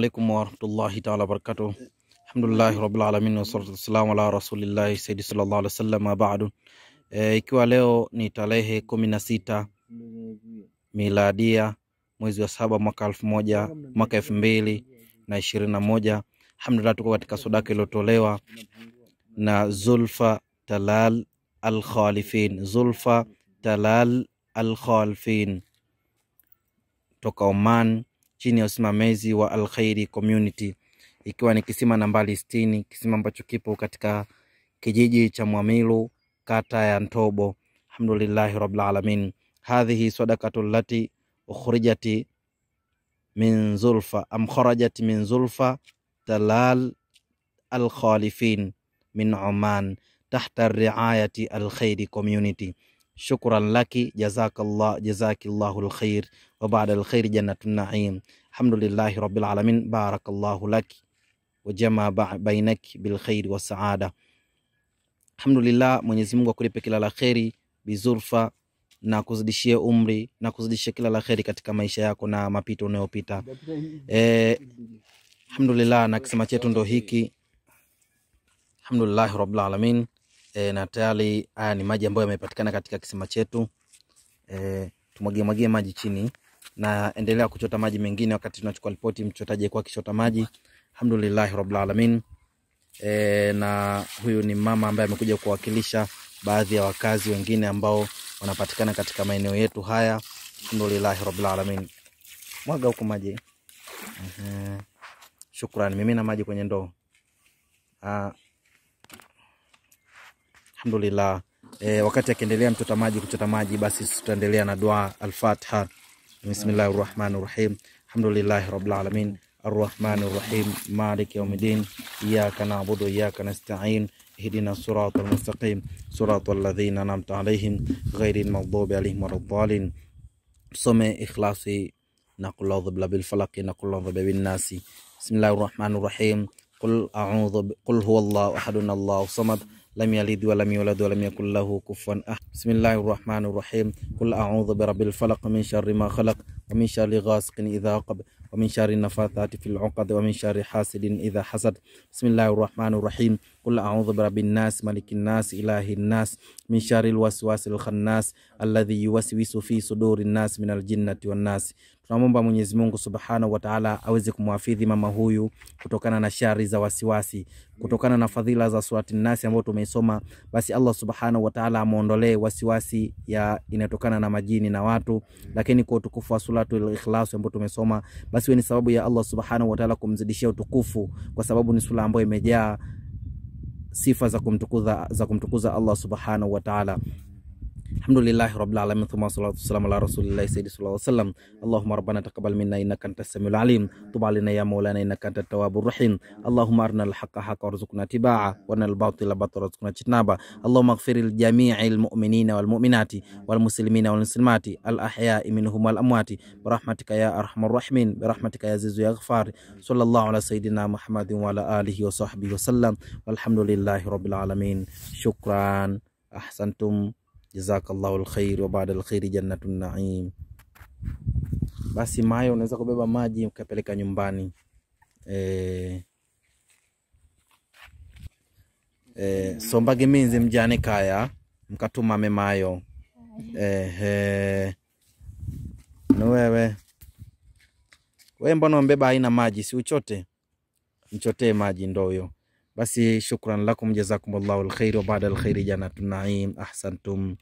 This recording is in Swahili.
alaikum warahmatullahi taala wabarakatu. Alhamdulillahi rabbil alamin wassalatu wassalamu ala rasulillahi sayyidi sallallahu alaihi wasallam baadu. E, eh, ikiwa leo ni tarehe kumi na sita miladia mwezi wa saba mwaka elfu moja mwaka elfu mbili na ishirini na moja alhamdulillah, tuko katika sadaka iliyotolewa na Zulfa Talal Alkhalifin, Zulfa Talal Alkhalifin toka Oman chini ya usimamizi wa Alkhairi Community, ikiwa ni kisima nambari sitini, kisima ambacho kipo katika kijiji cha Mwamilu, kata ya Ntobo. Alhamdulillahi rabbil alamin. Hadhihi sadakatu lati ukhrijati min zulfa am kharajat min zulfa talal alkhalifin min Oman tahta riayati Alkhairi Community shukran laki jazakallah jazakillahu lkhair wa baada lkhair jannatun na'im alhamdulillahi rabbil alamin barakallahu laki wa jama bainaki bilkhairi wa saada. Alhamdulillah, Mwenyezi Mungu akulipe kila la kheri bizurfa na kuzidishie umri na kuzidishie kila la kheri katika maisha yako na mapito unayopita. E, alhamdulillah, na kisema chetu ndo hiki. Alhamdulillahi rabbil alamin e, na tayari haya ni maji ambayo yamepatikana katika kisima chetu. E, tumwagie mwagie maji chini na endelea kuchota maji mengine wakati tunachukua ripoti, mchotaji kwa kichota maji. Alhamdulillah rabbil alamin. E, na huyu ni mama ambaye amekuja kuwakilisha baadhi ya wakazi wengine ambao wanapatikana katika maeneo yetu haya. Alhamdulillah rabbil alamin. Mwaga huko maji. Uh -huh. Shukrani. Mimi na maji kwenye ndoo. Ah. Uh, Alhamdulillah. E, wakati akiendelea mtota maji kuchota maji, basi tutaendelea na dua Al-Fatiha. Bismillahirrahmanirrahim. Rahmanir Rabbil Alamin. الرحمن الرحيم مالك يوم الدين إياك نعبد وإياك نستعين اهدنا الصراط المستقيم صراط الذين أنعمت عليهم غير المغضوب عليهم ولا الضالين صم إخلاصي نقول الله ضبل بالفلق نقول الله ضبل بالناس بسم الله الرحمن الرحيم قل أعوذ قل هو الله أحد الله صمد لم يلد ولم يولد ولم يكن له كفوا أحد بسم الله الرحمن الرحيم قل أعوذ برب الفلق من شر ما خلق ومن شر غاسق إذا وقب ومن شر النفاثات في العقد ومن شر حاسد إذا حسد بسم الله الرحمن الرحيم قل أعوذ برب الناس ملك الناس إله الناس من شر الوسواس الخناس الذي يوسوس في صدور الناس من الجنة والناس Tunamwomba Mwenyezi Mungu Subhanahu wa Ta'ala aweze kumwafidhi mama huyu kutokana na shari za wasiwasi, kutokana na fadhila za surati Nasi ambayo tumeisoma. Basi Allah Subhanahu wa Ta'ala amuondolee wasiwasi ya inatokana na majini na watu, lakini kwa utukufu wa suratul Ikhlas ambayo tumesoma, basi ni sababu ya Allah Subhanahu wa Ta'ala kumzidishia utukufu, kwa sababu ni sura ambayo imejaa sifa za kumtukuza, za kumtukuza Allah Subhanahu wa Ta'ala. الحمد لله رب العالمين ثم صلى الصلاة وسلم على رسول الله سيد صلى الله عليه وسلم اللهم ربنا تقبل منا إنك أنت السميع العليم طب علينا يا مولانا إنك أنت التواب الرحيم اللهم أرنا الحق حقا وارزقنا اتباعه وأرنا الباطل باطل وارزقنا اجتنابه اللهم اغفر لجميع المؤمنين والمؤمنات والمسلمين والمسلمات الأحياء منهم والأموات برحمتك يا أرحم الراحمين برحمتك يا عزيز يا غفار صلى الله على سيدنا محمد وعلى آله وصحبه وسلم والحمد لله رب العالمين شكرا أحسنتم Jazakallahu alkhair wa baada alkhairi jannatun naim. Basi mayo unaweza kubeba maji ukapeleka nyumbani e, eh, e, eh, sombageminzi mjane kaya mkatumame mayo ehe eh. ni wewe we mbona mbeba aina maji si uchote mchotee maji ndo huyo basi shukran lakum jazakumullahu alkhairi wa baada alkhairi janatun naim. Ahsantum.